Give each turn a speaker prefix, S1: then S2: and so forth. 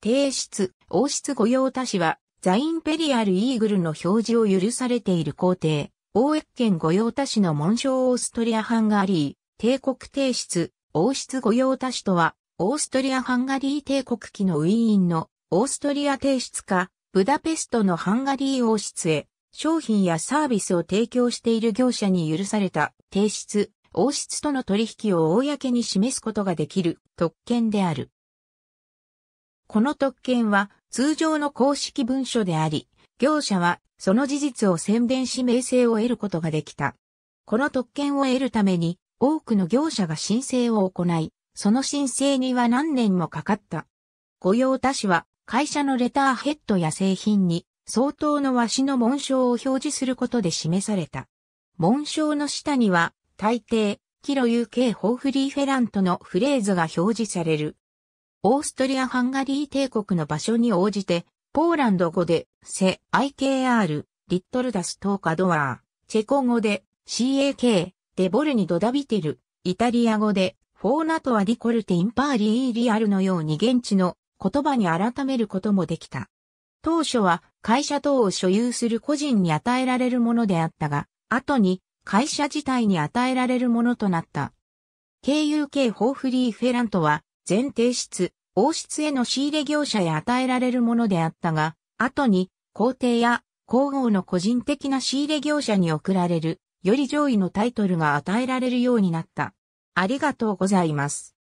S1: 提出、王室御用達は、ザ・インペリアル・イーグルの表示を許されている皇帝、王越県御用達の紋章オーストリア・ハンガリー、帝国提出、王室御用達とは、オーストリア・ハンガリー帝国期のウィーンのオーストリア提出か、ブダペストのハンガリー王室へ、商品やサービスを提供している業者に許された提出、王室との取引を公に示すことができる特権である。この特権は通常の公式文書であり、業者はその事実を宣伝し名声を得ることができた。この特権を得るために多くの業者が申請を行い、その申請には何年もかかった。御用達は会社のレターヘッドや製品に相当の和紙の紋章を表示することで示された。紋章の下には大抵、キロ UK ホーフリーフェラントのフレーズが表示される。オーストリア・ハンガリー帝国の場所に応じて、ポーランド語で、セ、IKR、リットルダストーカドアー、チェコ語で、CAK、デボルニドダビテル、イタリア語で、フォーナトアディコルテインパーリーリアルのように現地の言葉に改めることもできた。当初は会社等を所有する個人に与えられるものであったが、後に会社自体に与えられるものとなった。KUK ホーフリーフェラントは全提室、王室への仕入れ業者へ与えられるものであったが、後に皇帝や皇后の個人的な仕入れ業者に贈られる、より上位のタイトルが与えられるようになった。ありがとうございます。